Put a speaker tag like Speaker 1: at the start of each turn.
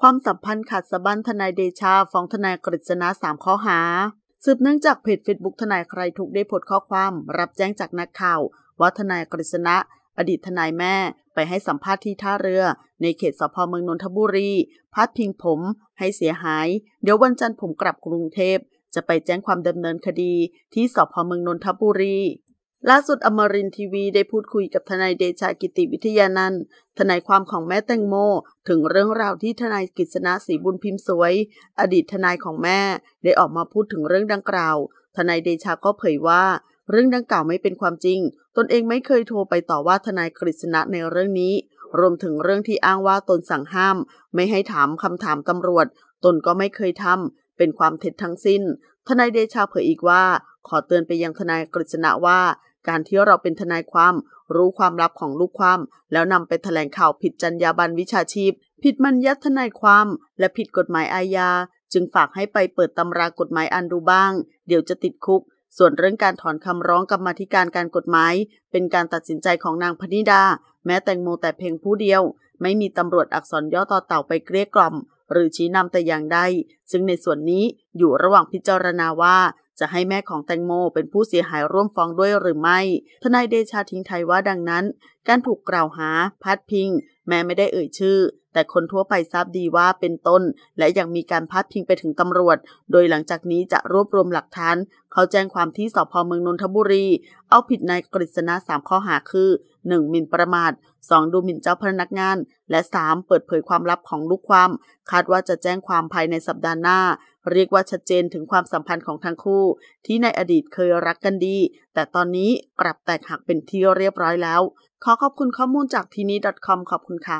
Speaker 1: ความสัมพันธ์ขัดสะบั้นทนายเดชาฟ้องทนายกฤษณะสามข้อหา สืบเนื่องจากเพจเฟซบุ๊กทนายใครถูกได้โพสต์ข้อความ รับแจ้งจากนักข่าวว่าทนายกฤษณะอดีตทนายแม่ ไปให้สัมภาษณ์ที่ท่าเรือ ในเขตสพเมืองนนทบุรีพัดพิงผมให้เสียหาย เดี๋ยววันจันทร์ผมกลับกรุงเทพ จะไปแจ้งความดำเนินคดี ที่สพเมืองนนทบุรีล่าสุดอมรินทีวีได้พูดคุยกับทนายเดชากิติวิทยานันท์ทนายความของแม่แตงโมถึงเรื่องราวที่ทนายกฤษณะศรีบุญพิมพ์สวย อดีตทนายของแม่ได้ออกมาพูดถึงเรื่องดังกล่าว ทนายเดชาก็เผยว่า เรื่องดังกล่าวไม่เป็นความจริง ตนเองไม่เคยโทรไปต่อว่าทนายกฤษณะในเรื่องนี้ รวมถึงเรื่องที่อ้างว่าตนสั่งห้าม ไม่ให้ถามคำถามตำรวจ ตนก็ไม่เคยทำเป็นความเท็จทั้งสิ้น ทนายเดชาเผยอีกว่า ขอเตือนไปยังทนายกฤษณะว่าการที่เราเป็นทนายความ รู้ความลับของลูกความ แล้วนำไปถแถลงข่าวผิดจรรยาบรรณวิชาชีพ ผิดมัญญาทนายความ และผิดกฎหมายอาญา จึงฝากให้ไปเปิดตำรากฎหมายอันดูบ้าง เดี๋ยวจะติดคุก ส่วนเรื่องการถอนคำร้องกรรมธิการการกฎหมาย เป็นการตัดสินใจของนางพนิดา แม้แตงโมแต่เพียงผู้เดียว ไม่มีตำรวจอักษรย่อต่อเต่าไปเกลี้ยกล่อม หรือชี้นำแต่อย่างใดซึ่งในส่วนนี้อยู่ระหว่างพิจารณาว่าจะให้แม่ของแตงโมเป็นผู้เสียหายร่วมฟ้องด้วยหรือไม่ ทนายเดชาทิ้งไทยว่าดังนั้นการถูกกล่าวหา พัดพิง แม้ไม่ได้เอ่ยชื่อ แต่คนทั่วไปทราบดีว่าเป็นต้น และยังมีการพัดพิงไปถึงตำรวจ โดยหลังจากนี้จะรวบรวมหลักฐาน เขาแจ้งความที่สพเมืองนนทบุรีเอาผิดนายกฤษณะมข้อหาคือ 1. หมิ่นประมาท 2. ดูหมิ่นเจ้าพนักงาน และ 3. เปิดเผยความลับของลูกความ คาดว่าจะแจ้งความภายในสัปดาห์หน้า เรียกว่าชัดเจนถึงความสัมพันธ์ของทั้งคู่ ที่ในอดีตเคยรักกันดี แต่ตอนนี้กลับแตกหักเป็นที่เรียบร้อยแล้วขอขอบคุณข้อมูลจากทีนี้ .com ขอบคุณค่ะ